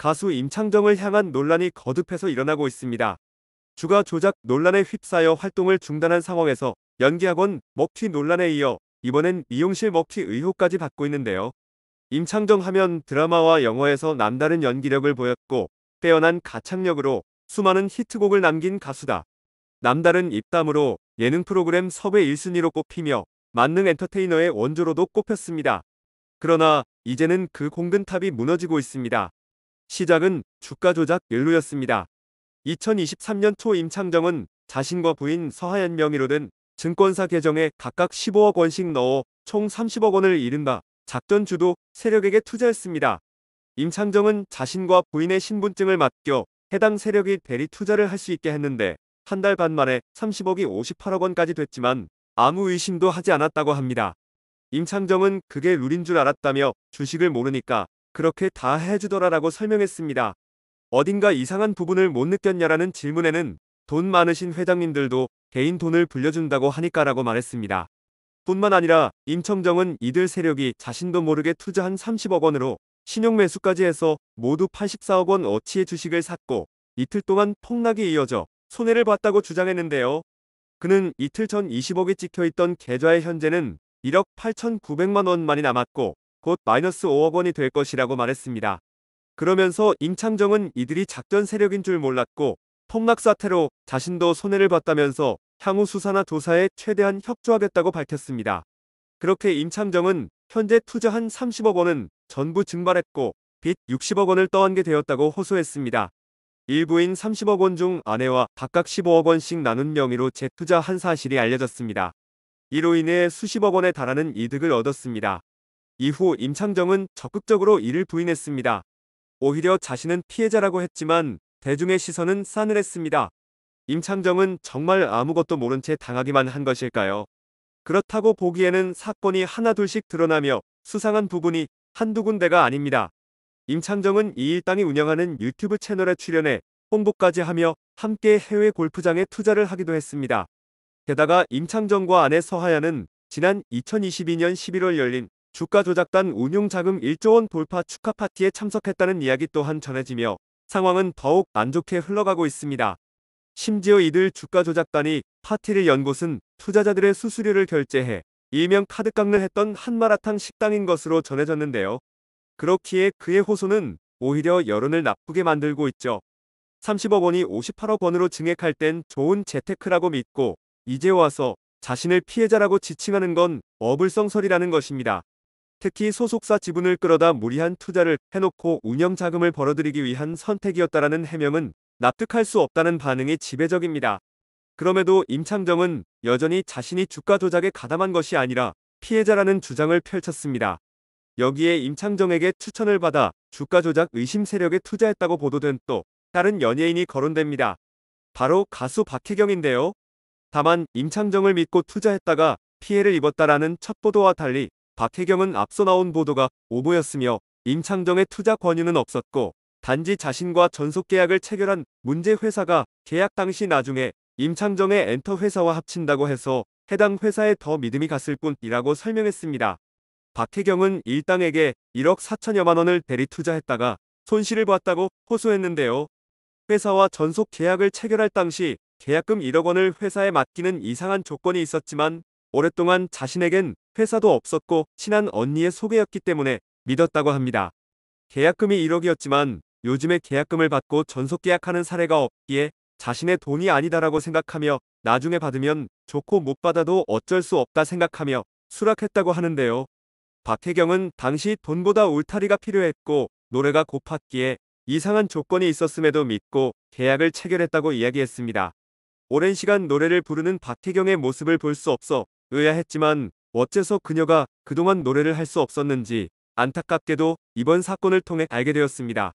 가수 임창정을 향한 논란이 거듭해서 일어나고 있습니다. 주가 조작 논란에 휩싸여 활동을 중단한 상황에서 연기학원 먹튀 논란에 이어 이번엔 미용실 먹튀 의혹까지 받고 있는데요. 임창정 하면 드라마와 영화에서 남다른 연기력을 보였고 빼어난 가창력으로 수많은 히트곡을 남긴 가수다. 남다른 입담으로 예능 프로그램 섭외 1순위로 꼽히며 만능 엔터테이너의 원조로도 꼽혔습니다. 그러나 이제는 그공근탑이 무너지고 있습니다. 시작은 주가 조작 연루였습니다. 2023년 초 임창정은 자신과 부인 서하연 명의로 된 증권사 계정에 각각 15억 원씩 넣어 총 30억 원을 이른바 작전 주도 세력에게 투자했습니다. 임창정은 자신과 부인의 신분증을 맡겨 해당 세력이 대리 투자를 할 수 있게 했는데 한 달 반 만에 30억이 58억 원까지 됐지만 아무 의심도 하지 않았다고 합니다. 임창정은 그게 룰인 줄 알았다며 주식을 모르니까 그렇게 다 해주더라라고 설명했습니다. 어딘가 이상한 부분을 못 느꼈냐라는 질문에는 돈 많으신 회장님들도 개인 돈을 불려준다고 하니까라고 말했습니다. 뿐만 아니라 임청정은 이들 세력이 자신도 모르게 투자한 30억 원으로 신용 매수까지 해서 모두 84억 원 어치의 주식을 샀고 이틀 동안 폭락이 이어져 손해를 봤다고 주장했는데요. 그는 이틀 전 20억이 찍혀있던 계좌의 현재는 1억 8,900만 원만이 남았고 곧 마이너스 5억 원이 될 것이라고 말했습니다. 그러면서 임창정은 이들이 작전 세력인 줄 몰랐고 폭락 사태로 자신도 손해를 봤다면서 향후 수사나 조사에 최대한 협조하겠다고 밝혔습니다. 그렇게 임창정은 현재 투자한 30억 원은 전부 증발했고 빚 60억 원을 떠안게 되었다고 호소했습니다. 일부인 30억 원 중 아내와 각각 15억 원씩 나눈 명의로 재투자한 사실이 알려졌습니다. 이로 인해 수십억 원에 달하는 이득을 얻었습니다. 이후 임창정은 적극적으로 이를 부인했습니다. 오히려 자신은 피해자라고 했지만 대중의 시선은 싸늘했습니다. 임창정은 정말 아무것도 모른 채 당하기만 한 것일까요? 그렇다고 보기에는 사건이 하나둘씩 드러나며 수상한 부분이 한두 군데가 아닙니다. 임창정은 이일당이 운영하는 유튜브 채널에 출연해 홍보까지 하며 함께 해외 골프장에 투자를 하기도 했습니다. 게다가 임창정과 아내 서하연은 지난 2022년 11월 열린 주가 조작단 운용자금 1조 원 돌파 축하 파티에 참석했다는 이야기 또한 전해지며 상황은 더욱 안 좋게 흘러가고 있습니다. 심지어 이들 주가 조작단이 파티를 연 곳은 투자자들의 수수료를 결제해 일명 카드 깎는 했던 한마라탕 식당인 것으로 전해졌는데요. 그렇기에 그의 호소는 오히려 여론을 나쁘게 만들고 있죠. 30억 원이 58억 원으로 증액할 땐 좋은 재테크라고 믿고 이제 와서 자신을 피해자라고 지칭하는 건 어불성설이라는 것입니다. 특히 소속사 지분을 끌어다 무리한 투자를 해놓고 운영 자금을 벌어들이기 위한 선택이었다라는 해명은 납득할 수 없다는 반응이 지배적입니다. 그럼에도 임창정은 여전히 자신이 주가 조작에 가담한 것이 아니라 피해자라는 주장을 펼쳤습니다. 여기에 임창정에게 추천을 받아 주가 조작 의심 세력에 투자했다고 보도된 또 다른 연예인이 거론됩니다. 바로 가수 박혜경인데요. 다만 임창정을 믿고 투자했다가 피해를 입었다라는 첫 보도와 달리 박혜경은 앞서 나온 보도가 오보였으며 임창정의 투자 권유는 없었고 단지 자신과 전속계약을 체결한 문제 회사가 계약 당시 나중에 임창정의 엔터 회사와 합친다고 해서 해당 회사에 더 믿음이 갔을 뿐이라고 설명했습니다. 박혜경은 일당에게 1억 4천여만 원을 대리 투자했다가 손실을 봤다고 호소했는데요. 회사와 전속 계약을 체결할 당시 계약금 1억 원을 회사에 맡기는 이상한 조건이 있었지만 오랫동안 자신에겐 회사도 없었고 친한 언니의 소개였기 때문에 믿었다고 합니다. 계약금이 1억이었지만 요즘에 계약금을 받고 전속 계약하는 사례가 없기에 자신의 돈이 아니다라고 생각하며 나중에 받으면 좋고 못 받아도 어쩔 수 없다 생각하며 수락했다고 하는데요. 박혜경은 당시 돈보다 울타리가 필요했고 노래가 고팠기에 이상한 조건이 있었음에도 믿고 계약을 체결했다고 이야기했습니다. 오랜 시간 노래를 부르는 박혜경의 모습을 볼 수 없어 의아했지만 어째서 그녀가 그동안 노래를 할 수 없었는지 안타깝게도 이번 사건을 통해 알게 되었습니다.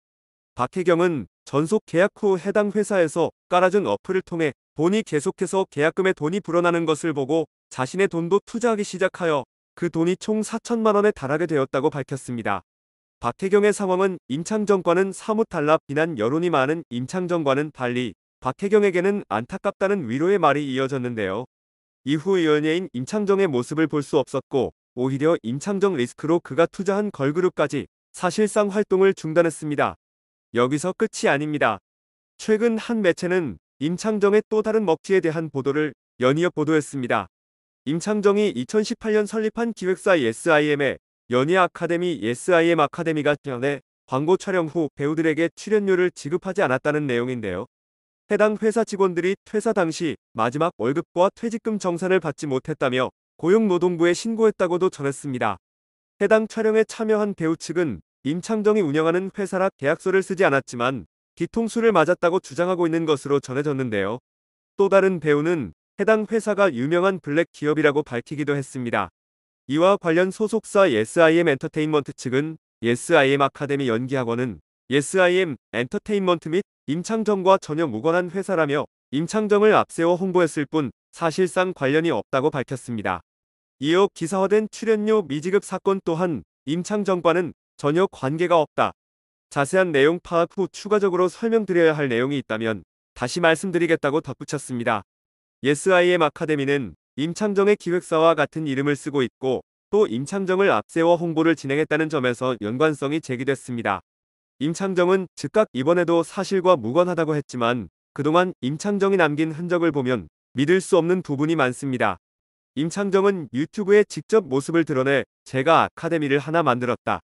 박혜경은 전속 계약 후 해당 회사에서 깔아준 어플을 통해 돈이 계속해서 계약금에 돈이 불어나는 것을 보고 자신의 돈도 투자하기 시작하여 그 돈이 총 4천만 원에 달하게 되었다고 밝혔습니다. 박혜경의 상황은 임창정과는 사뭇 달라 비난 여론이 많은 임창정과는 달리 박혜경에게는 안타깝다는 위로의 말이 이어졌는데요. 이후 연예인 임창정의 모습을 볼 수 없었고 오히려 임창정 리스크로 그가 투자한 걸그룹까지 사실상 활동을 중단했습니다. 여기서 끝이 아닙니다. 최근 한 매체는 임창정의 또 다른 먹튀에 대한 보도를 연이어 보도했습니다. 임창정이 2018년 설립한 기획사 s i m 에 연예 아카데미 s i m 아카데미가 전에 광고 촬영 후 배우들에게 출연료를 지급하지 않았다는 내용인데요. 해당 회사 직원들이 퇴사 당시 마지막 월급과 퇴직금 정산을 받지 못했다며 고용노동부에 신고했다고도 전했습니다. 해당 촬영에 참여한 배우 측은 임창정이 운영하는 회사라 계약서를 쓰지 않았지만 뒤통수를 맞았다고 주장하고 있는 것으로 전해졌는데요. 또 다른 배우는 해당 회사가 유명한 블랙 기업이라고 밝히기도 했습니다. 이와 관련 소속사 YesIM 엔터테인먼트 측은 YesIM 아카데미 연기학원은 YesIM 엔터테인먼트 및 임창정과 전혀 무관한 회사라며 임창정을 앞세워 홍보했을 뿐 사실상 관련이 없다고 밝혔습니다. 이어 기사화된 출연료 미지급 사건 또한 임창정과는 전혀 관계가 없다. 자세한 내용 파악 후 추가적으로 설명드려야 할 내용이 있다면 다시 말씀드리겠다고 덧붙였습니다. 예스IM 아카데미는 임창정의 기획사와 같은 이름을 쓰고 있고 또 임창정을 앞세워 홍보를 진행했다는 점에서 연관성이 제기됐습니다. 임창정은 즉각 이번에도 사실과 무관하다고 했지만 그동안 임창정이 남긴 흔적을 보면 믿을 수 없는 부분이 많습니다. 임창정은 유튜브에 직접 모습을 드러내 제가 아카데미를 하나 만들었다.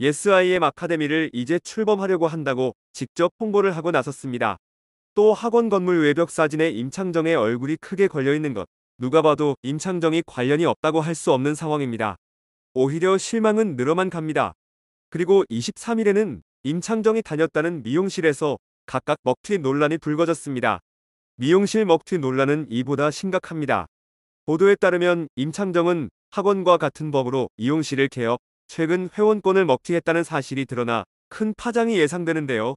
예스아이엠 아카데미를 이제 출범하려고 한다고 직접 홍보를 하고 나섰습니다. 또 학원 건물 외벽 사진에 임창정의 얼굴이 크게 걸려있는 것. 누가 봐도 임창정이 관련이 없다고 할 수 없는 상황입니다. 오히려 실망은 늘어만 갑니다. 그리고 23일에는 임창정이 다녔다는 미용실에서 각각 먹튀 논란이 불거졌습니다. 미용실 먹튀 논란은 이보다 심각합니다. 보도에 따르면 임창정은 학원과 같은 법으로 미용실을 개업, 최근 회원권을 먹튀했다는 사실이 드러나 큰 파장이 예상되는데요.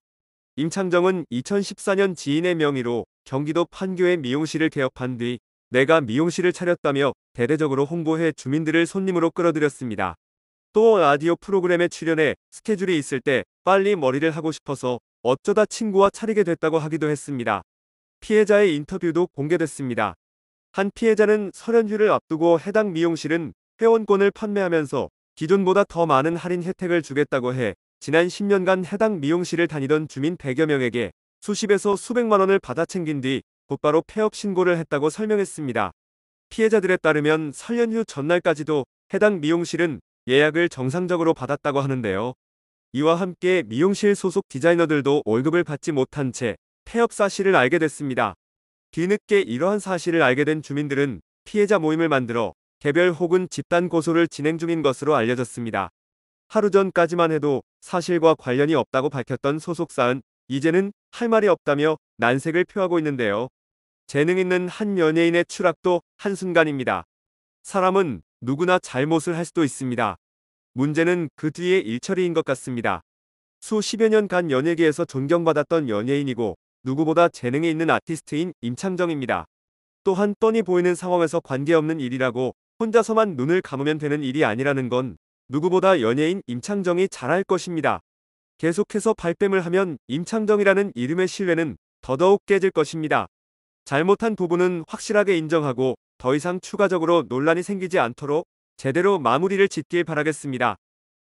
임창정은 2014년 지인의 명의로 경기도 판교의 미용실을 개업한 뒤 내가 미용실을 차렸다며 대대적으로 홍보해 주민들을 손님으로 끌어들였습니다. 또 라디오 프로그램에 출연해 스케줄이 있을 때 빨리 머리를 하고 싶어서 어쩌다 친구와 차리게 됐다고 하기도 했습니다. 피해자의 인터뷰도 공개됐습니다. 한 피해자는 설현휴를 앞두고 해당 미용실은 회원권을 판매하면서 기존보다 더 많은 할인 혜택을 주겠다고 해 지난 10년간 해당 미용실을 다니던 주민 100여 명에게 수십에서 수백만 원을 받아 챙긴 뒤 곧바로 폐업 신고를 했다고 설명했습니다. 피해자들에 따르면 설현휴 전날까지도 해당 미용실은 예약을 정상적으로 받았다고 하는데요. 이와 함께 미용실 소속 디자이너들도 월급을 받지 못한 채 폐업 사실을 알게 됐습니다. 뒤늦게 이러한 사실을 알게 된 주민들은 피해자 모임을 만들어 개별 혹은 집단 고소를 진행 중인 것으로 알려졌습니다. 하루 전까지만 해도 사실과 관련이 없다고 밝혔던 소속사은 이제는 할 말이 없다며 난색을 표하고 있는데요. 재능 있는 한 연예인의 추락도 한순간입니다. 사람은 누구나 잘못을 할 수도 있습니다. 문제는 그 뒤의 일처리인 것 같습니다. 수십여 년간 연예계에서 존경받았던 연예인이고 누구보다 재능이 있는 아티스트인 임창정입니다. 또한 떠니 보이는 상황에서 관계없는 일이라고 혼자서만 눈을 감으면 되는 일이 아니라는 건 누구보다 연예인 임창정이 잘할 것입니다. 계속해서 발뺌을 하면 임창정이라는 이름의 신뢰는 더더욱 깨질 것입니다. 잘못한 부분은 확실하게 인정하고 더 이상 추가적으로 논란이 생기지 않도록 제대로 마무리를 짓길 바라겠습니다.